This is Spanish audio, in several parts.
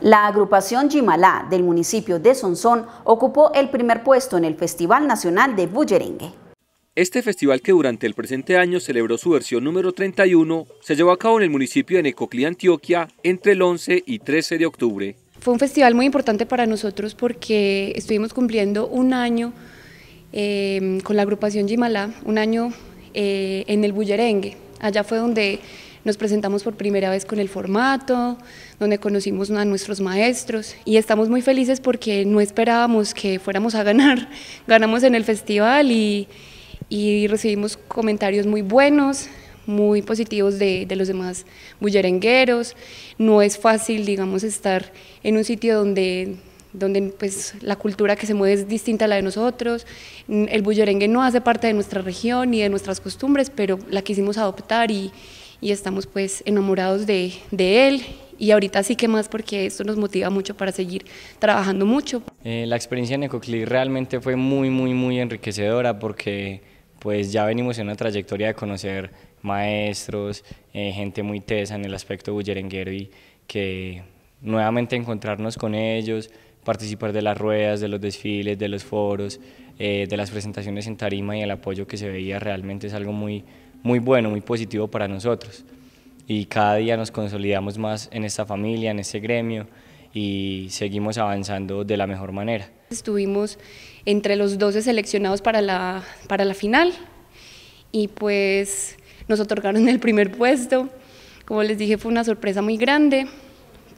La agrupación Jimalá del municipio de Sonsón ocupó el primer puesto en el Festival Nacional de Bullerengue. Este festival que durante el presente año celebró su versión número 31 se llevó a cabo en el municipio de Necoclí, Antioquia, entre el 11 y 13 de octubre. Fue un festival muy importante para nosotros porque estuvimos cumpliendo un año eh, con la agrupación Jimalá, un año eh, en el Bullerengue. Allá fue donde nos presentamos por primera vez con el formato, donde conocimos a nuestros maestros y estamos muy felices porque no esperábamos que fuéramos a ganar. Ganamos en el festival y, y recibimos comentarios muy buenos, muy positivos de, de, los demás bullerengueros. No es fácil, digamos, estar en un sitio donde, donde pues, la cultura que se mueve es distinta a la de nosotros. El bullerengue no hace parte de nuestra región ni de nuestras costumbres, pero la quisimos adoptar y, y estamos pues enamorados de, de él y ahorita sí que más porque esto nos motiva mucho para seguir trabajando mucho. Eh, la experiencia en Ecoclí realmente fue muy, muy, muy enriquecedora porque pues ya venimos en una trayectoria de conocer maestros, eh, gente muy tesa en el aspecto bullerenguero y que nuevamente encontrarnos con ellos, participar de las ruedas, de los desfiles, de los foros, eh, de las presentaciones en tarima y el apoyo que se veía realmente es algo muy, muy bueno, muy positivo para nosotros. Y cada día nos consolidamos más en esta familia, en ese gremio y seguimos avanzando de la mejor manera. Estuvimos entre los 12 seleccionados para la, para la final y pues nos otorgaron el primer puesto. Como les dije, fue una sorpresa muy grande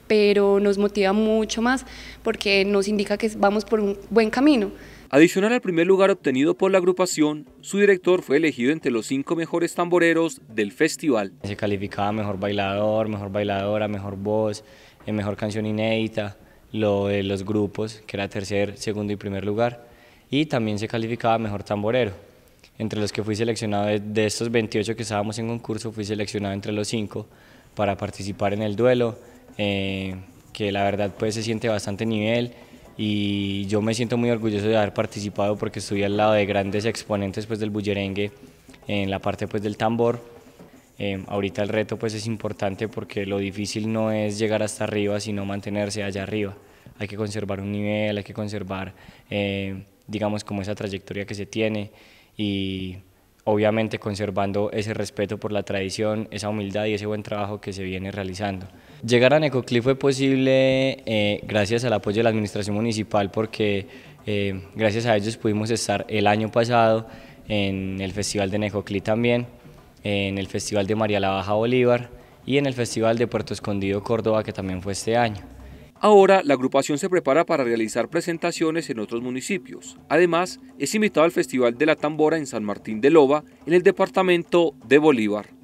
pero nos motiva mucho más porque nos indica que vamos por un buen camino. Adicional al primer lugar obtenido por la agrupación, su director fue elegido entre los cinco mejores tamboreros del festival. Se calificaba mejor bailador, mejor bailadora, mejor voz, eh, mejor canción inédita, lo de los grupos, que era tercer, segundo y primer lugar, y también se calificaba mejor tamborero. Entre los que fui seleccionado, de estos 28 que estábamos en concurso, fui seleccionado entre los cinco para participar en el duelo. Eh, que la verdad pues se siente bastante nivel y yo me siento muy orgulloso de haber participado porque estuve al lado de grandes exponentes pues del bullerengue en la parte pues del tambor. Eh, ahorita el reto pues es importante porque lo difícil no es llegar hasta arriba sino mantenerse allá arriba. Hay que conservar un nivel, hay que conservar eh, digamos como esa trayectoria que se tiene y obviamente conservando ese respeto por la tradición, esa humildad y ese buen trabajo que se viene realizando. Llegar a Necoclí fue posible eh, gracias al apoyo de la administración municipal porque eh, gracias a ellos pudimos estar el año pasado en el Festival de Necoclí también, en el Festival de María la Baja Bolívar y en el Festival de Puerto Escondido Córdoba que también fue este año. Ahora, la agrupación se prepara para realizar presentaciones en otros municipios. Además, es invitado al Festival de la Tambora en San Martín de Loba, en el departamento de Bolívar.